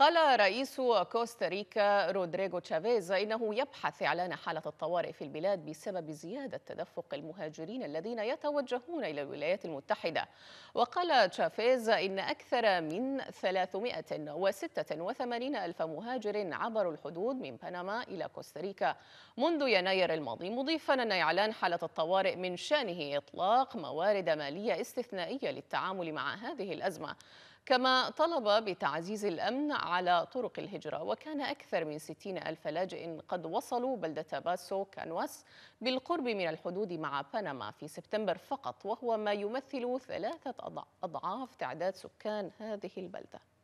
قال رئيس كوستاريكا رودريغو تشافيز انه يبحث اعلان حاله الطوارئ في البلاد بسبب زياده تدفق المهاجرين الذين يتوجهون الى الولايات المتحده وقال تشافيز ان اكثر من 386 الف مهاجر عبروا الحدود من بنما الى كوستاريكا منذ يناير الماضي مضيفا ان اعلان حاله الطوارئ من شانه اطلاق موارد ماليه استثنائيه للتعامل مع هذه الازمه كما طلب بتعزيز الأمن على طرق الهجرة وكان أكثر من 60 ألف لاجئ قد وصلوا بلدة باسو كانواس بالقرب من الحدود مع بنما في سبتمبر فقط وهو ما يمثل ثلاثة أضعاف تعداد سكان هذه البلدة